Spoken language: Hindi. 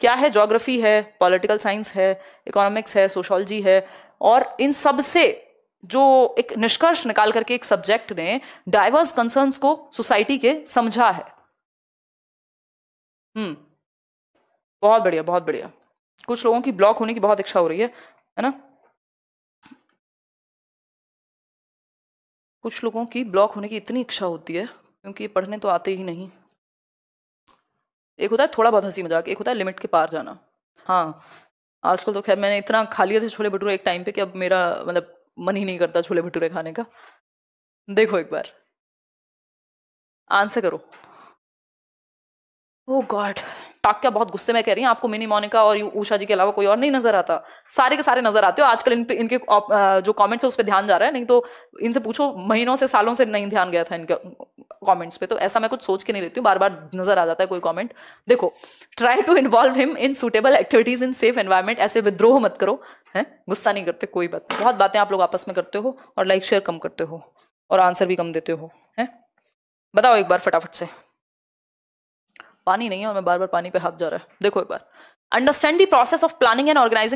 क्या है जोग्राफी है पॉलिटिकल साइंस है इकोनॉमिक्स है सोशोलॉजी है और इन सब से जो एक निष्कर्ष निकाल करके एक सब्जेक्ट ने डाइवर्स कंसर्न्स को सोसाइटी के समझा है हम्म बहुत बढ़िया बहुत बढ़िया कुछ लोगों की ब्लॉक होने की बहुत इच्छा हो रही है है ना कुछ लोगों की ब्लॉक होने की इतनी इच्छा होती है क्योंकि ये पढ़ने तो आते ही नहीं एक होता है थोड़ा बहुत हंसी मजाक एक होता है लिमिट के पार जाना हाँ आजकल तो खैर मैंने इतना खा लिया था छोले भटूरे एक टाइम पे कि अब मेरा मतलब मन ही नहीं करता छोले भटूरे खाने का देखो एक बार आंसर करो ओ oh गॉड क्या बहुत गुस्से में कह रही हैं आपको मिनी मोनिका और उषा जी के अलावा कोई और नहीं नजर आता सारे के सारे नजर आते हो आजकल इन पे इनके जो कमेंट्स है उस पर ध्यान जा रहा है नहीं तो इनसे पूछो महीनों से सालों से नहीं ध्यान गया था इनके कमेंट्स पे तो ऐसा मैं कुछ सोच के नहीं लेती हूँ बार बार नजर आ जाता है कोई कमेंट देखो try to involve him in suitable activities in safe environment ऐसे विद्रोह मत करो है गुस्सा नहीं करते कोई बात बहुत बातें आप लोग आपस में करते हो और लाइक शेयर कम करते हो और आंसर भी कम देते हो है बताओ एक बार फटाफट से पानी नहीं है और मैं बार बार पानी पे हाथ जा रहा है देखो एक बार understand the process of planning and organising